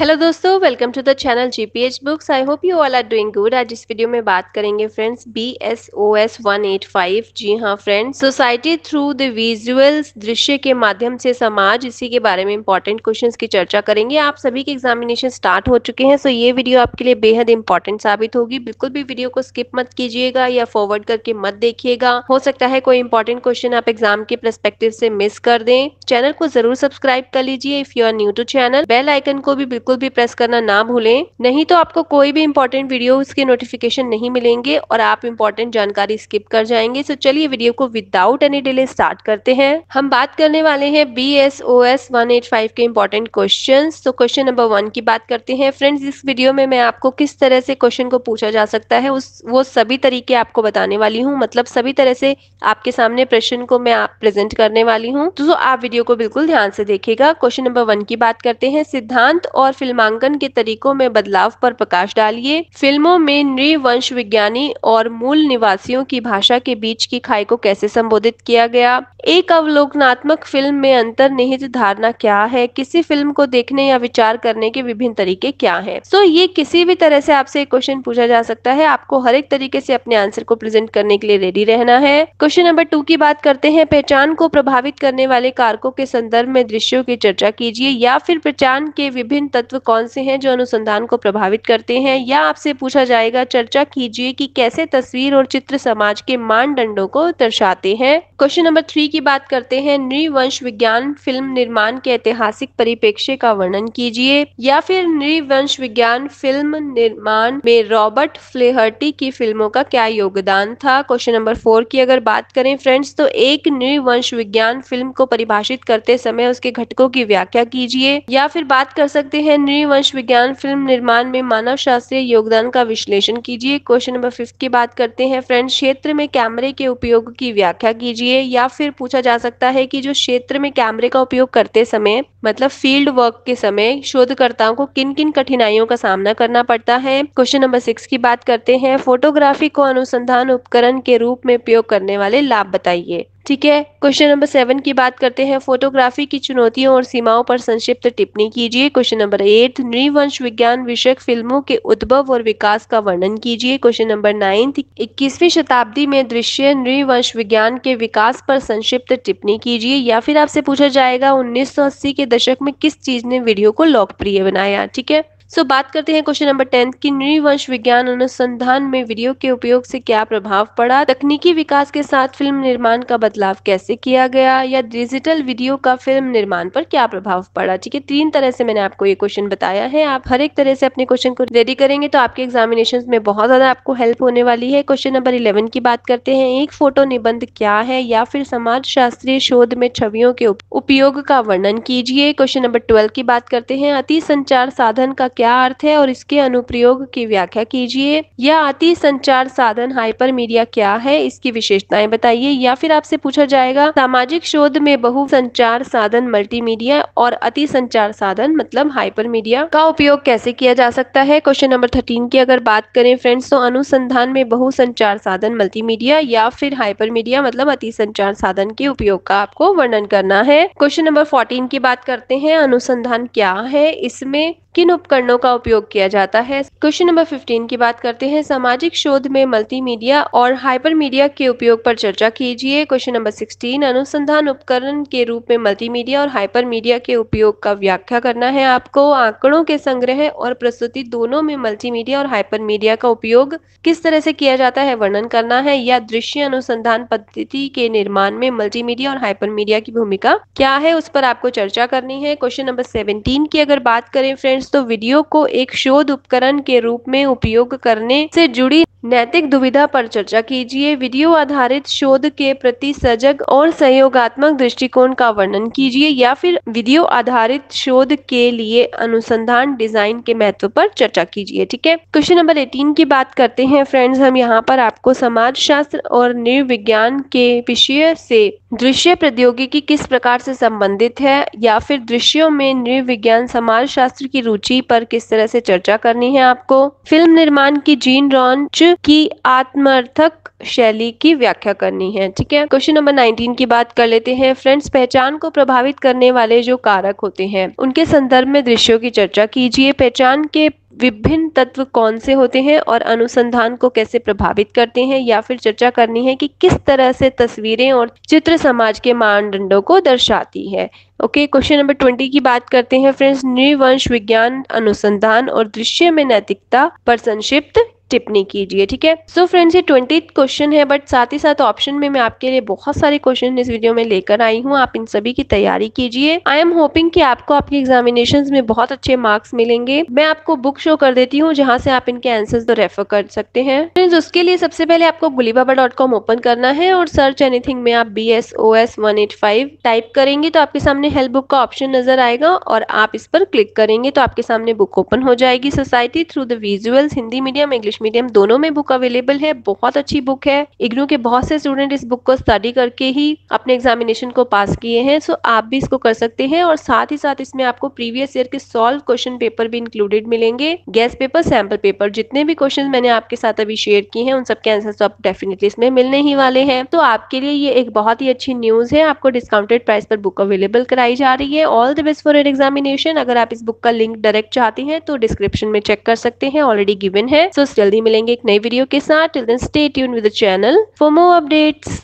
hello दोस्तों welcome to the channel G P H books I hope you all are doing good आज इस वीडियो में बात करेंगे friends B S O S one eight five जी हाँ friends society through the visuals दृश्य के माध्यम से समाज इसी के बारे में इंपॉर्टेंट क्वेश्चंस की चर्चा करेंगे आप सभी के एग्जामिनेशन स्टार्ट हो चुके हैं सो so ये वीडियो आपके लिए बेहद इंपॉर्टेंट साबित होगी बिल्कुल भी वीडियो को स्किप मत कीजिएगा या फॉरवर्ड करके मत देखिएगा हो सकता है कोई इंपॉर्टेंट क्वेश्चन आप एग्जाम के परस्पेक्टिव से मिस कर दें चैनल को जरूर सब्सक्राइब कर लीजिए if you are new to channel bell icon को भी बिल्कुल बिल्कुल भी प्रेस करना ना भूलें नहीं तो आपको कोई भी इंपॉर्टेंट वीडियो के नोटिफिकेशन नहीं मिलेंगे और आप इम्पोर्टेंट जानकारी स्किप कर जाएंगे सो चलिए वीडियो को विदाउट एनी डिले स्टार्ट करते हैं हम बात करने वाले हैं B S O S one eight five के इम्पोर्टेंट क्वेश्चन तो क्वेश्चन नंबर वन की बात करते हैं फ्रेंड्स इस वीडियो में मैं आपको किस तरह से क्वेश्चन को पूछा जा सकता है उस वो सभी तरीके आपको बताने वाली हूँ मतलब सभी तरह से आपके सामने प्रश्न को मैं आप प्रेजेंट करने वाली हूँ तो आप वीडियो को बिल्कुल ध्यान से देखेगा क्वेश्चन नंबर वन की बात करते हैं सिद्धांत और फिल्मांकन के तरीकों में बदलाव पर प्रकाश डालिए फिल्मों में नृवंश विज्ञानी और मूल निवासियों की भाषा के बीच की खाई को कैसे संबोधित किया गया एक अवलोकनात्मक फिल्म में अंतर्निहित धारणा क्या है किसी फिल्म को देखने या विचार करने के विभिन्न तरीके क्या है सो so, ये किसी भी तरह से आपसे क्वेश्चन पूछा जा सकता है आपको हर एक तरीके से अपने आंसर को प्रेजेंट करने के लिए रेडी रहना है क्वेश्चन नंबर टू की बात करते हैं पहचान को प्रभावित करने वाले कारकों के संदर्भ में दृश्यों की चर्चा कीजिए या फिर पहचान के विभिन्न तत्व कौन से हैं जो अनुसंधान को प्रभावित करते हैं या आपसे पूछा जाएगा चर्चा कीजिए कि कैसे तस्वीर और चित्र समाज के मानदंडों को दर्शाते हैं क्वेश्चन नंबर थ्री की बात करते हैं नृवंश विज्ञान फिल्म निर्माण के ऐतिहासिक परिप्रेक्ष्य का वर्णन कीजिए या फिर नृवंश विज्ञान फिल्म निर्माण में रॉबर्ट फ्लेहर्टी की फिल्मों का क्या योगदान था क्वेश्चन नंबर फोर की अगर बात करें फ्रेंड्स तो एक नृवंश विज्ञान फिल्म को परिभाषित करते समय उसके घटकों की व्याख्या कीजिए या फिर बात कर सकते हैं है नृवंश विज्ञान फिल्म निर्माण में मानव शास्त्रीय योगदान का विश्लेषण कीजिए क्वेश्चन नंबर फिफ्थ की बात करते हैं फ्रेंड क्षेत्र में कैमरे के उपयोग की व्याख्या कीजिए या फिर पूछा जा सकता है कि जो क्षेत्र में कैमरे का उपयोग करते समय मतलब फील्ड वर्क के समय शोधकर्ताओं को किन किन कठिनाइयों का सामना करना पड़ता है क्वेश्चन नंबर सिक्स की बात करते हैं फोटोग्राफी को अनुसंधान उपकरण के रूप में उपयोग करने वाले लाभ बताइए ठीक है क्वेश्चन नंबर सेवन की बात करते हैं फोटोग्राफी की चुनौतियों और सीमाओं पर संक्षिप्त टिप्पणी कीजिए क्वेश्चन नंबर एट नृवंश विज्ञान विषयक फिल्मों के उद्भव और विकास का वर्णन कीजिए क्वेश्चन नंबर नाइन्थ इक्कीसवीं शताब्दी में दृश्य नृवंश विज्ञान के विकास पर संक्षिप्त टिप्पणी कीजिए या फिर आपसे पूछा जाएगा उन्नीस के दशक में किस चीज ने वीडियो को लोकप्रिय बनाया ठीक है सो बात करते हैं क्वेश्चन नंबर टेंथ की नृवंश विज्ञान अनुसंधान में वीडियो के उपयोग से क्या प्रभाव पड़ा तकनीकी विकास के साथ फिल्म निर्माण का बदलाव कैसे किया गया या डिजिटल वीडियो का फिल्म निर्माण पर क्या प्रभाव पड़ा ठीक है तीन तरह से मैंने आपको ये क्वेश्चन बताया है आप हर एक तरह से अपने क्वेश्चन को रेडी करेंगे तो आपके एग्जामिनेशन में बहुत ज्यादा आपको हेल्प होने वाली है क्वेश्चन नंबर इलेवन की बात करते हैं एक फोटो निबंध क्या है या फिर समाज शास्त्रीय शोध में छवियों के उपयोग का वर्णन कीजिए क्वेश्चन नंबर ट्वेल्व की बात करते हैं अति संचार साधन का क्या अर्थ है और इसके अनुप्रयोग की व्याख्या कीजिए या अति संचार साधन हाइपर मीडिया क्या है इसकी विशेषताएं बताइए या फिर आपसे पूछा जाएगा सामाजिक शोध में बहु संचार साधन मल्टीमीडिया और अति संचार साधन मतलब हाइपर मीडिया का उपयोग कैसे किया जा सकता है क्वेश्चन नंबर थर्टीन की अगर बात करें फ्रेंड्स तो अनुसंधान में बहु संचार साधन मल्टीमीडिया या फिर हाइपर मीडिया मतलब अति संचार साधन के उपयोग का आपको वर्णन करना है क्वेश्चन नंबर फोर्टीन की बात करते हैं अनुसंधान क्या है इसमें किन उपकरणों का उपयोग किया जाता है क्वेश्चन नंबर 15 की बात करते हैं सामाजिक शोध में मल्टीमीडिया और हाइपरमीडिया के उपयोग पर चर्चा कीजिए क्वेश्चन नंबर 16 अनुसंधान उपकरण के रूप में मल्टीमीडिया और हाइपरमीडिया के उपयोग का व्याख्या करना है आपको आंकड़ों के संग्रह और प्रस्तुति दोनों में मल्टी और हाइपर का उपयोग किस तरह से किया जाता है वर्णन करना है या दृश्य अनुसंधान पद्धति के निर्माण में मल्टी और हाइपर की भूमिका क्या है उस पर आपको चर्चा करनी है क्वेश्चन नंबर सेवेंटीन की अगर बात करें फ्रेंड फ्रेंड्स तो वीडियो को एक शोध उपकरण के रूप में उपयोग करने से जुड़ी नैतिक दुविधा पर चर्चा कीजिए वीडियो आधारित शोध के प्रति सजग और सहयोगात्मक दृष्टिकोण का वर्णन कीजिए या फिर वीडियो आधारित शोध के लिए अनुसंधान डिजाइन के महत्व पर चर्चा कीजिए ठीक है क्वेश्चन नंबर 18 की बात करते हैं फ्रेंड्स हम यहाँ पर आपको समाज शास्त्र और निर्विज्ञान के विषय से दृश्य प्रौद्योगिकी किस प्रकार से संबंधित है या फिर दृश्यों में निर्विज्ञान समाज शास्त्र की रुचि पर किस तरह से चर्चा करनी है आपको फिल्म निर्माण की जीन रॉन्च की आत्मर्थक शैली की व्याख्या करनी है ठीक है क्वेश्चन नंबर 19 की बात कर लेते हैं फ्रेंड्स पहचान को प्रभावित करने वाले जो कारक होते हैं उनके संदर्भ में दृश्यों की चर्चा कीजिए पहचान के विभिन्न तत्व कौन से होते हैं और अनुसंधान को कैसे प्रभावित करते हैं या फिर चर्चा करनी है कि किस तरह से तस्वीरें और चित्र समाज के मानदंडों को दर्शाती है ओके क्वेश्चन नंबर ट्वेंटी की बात करते हैं फ्रेंड्स नृवंश विज्ञान अनुसंधान और दृश्य में नैतिकता पर संक्षिप्त टिप्पणी कीजिए ठीक है सो फ्रेंड्स ये ट्वेंटी क्वेश्चन है बट साथ ही साथ ऑप्शन में मैं आपके लिए बहुत सारे क्वेश्चन इस वीडियो में लेकर आई हूँ आप इन सभी की तैयारी कीजिए आई एम होपिंग कि आपको आपके एग्जामिनेशन में बहुत अच्छे मार्क्स मिलेंगे मैं आपको बुक शो कर देती हूँ जहाँ से आप इनके आंसर तो रेफर कर सकते हैं फ्रेंड्स उसके लिए सबसे पहले आपको गुलीबाबा ओपन करना है और सर्च एनीथिंग में आप B S O S one eight five type करेंगे तो आपके सामने हेल्प बुक का ऑप्शन नजर आएगा और आप इस पर क्लिक करेंगे तो आपके सामने बुक ओपन हो जाएगी society through the visuals Hindi medium English medium दोनों में बुक अवेलेबल है बहुत अच्छी बुक है इग्नू के बहुत से स्टूडेंट इस बुक को स्टडी करके ही अपने एग्जामिनेशन को पास किए हैं सो आप भी इसको कर सकते हैं और साथ ही साथ इसमें आपको प्रीवियस ईयर के सॉल्व क्वेश्चन पेपर भी इंक्लूडेड मिलेंगे गेस्ट पेपर सैम्पल पेपर जितने भी क्वेश्चन मैंने आपके साथ अभी शेयर किए हैं उन सबके आंसर तो आप डेफिनेटली इसमें मिलने ही वाले हैं तो आपके लिए ये एक बहुत ही अच्छी न्यूज है आपको डिस्काउंटेड प्राइस पर बुक अवेलेबल कराई जा रही है all the best for your examination अगर आप इस बुक का लिंक डायरेक्ट चाहते हैं तो डिस्क्रिप्शन में चेक कर सकते हैं ऑलरेडी गिवन है सो so, स्टिल जल्दी मिलेंगे एक नई वीडियो के साथ till then stay tuned with the channel for more updates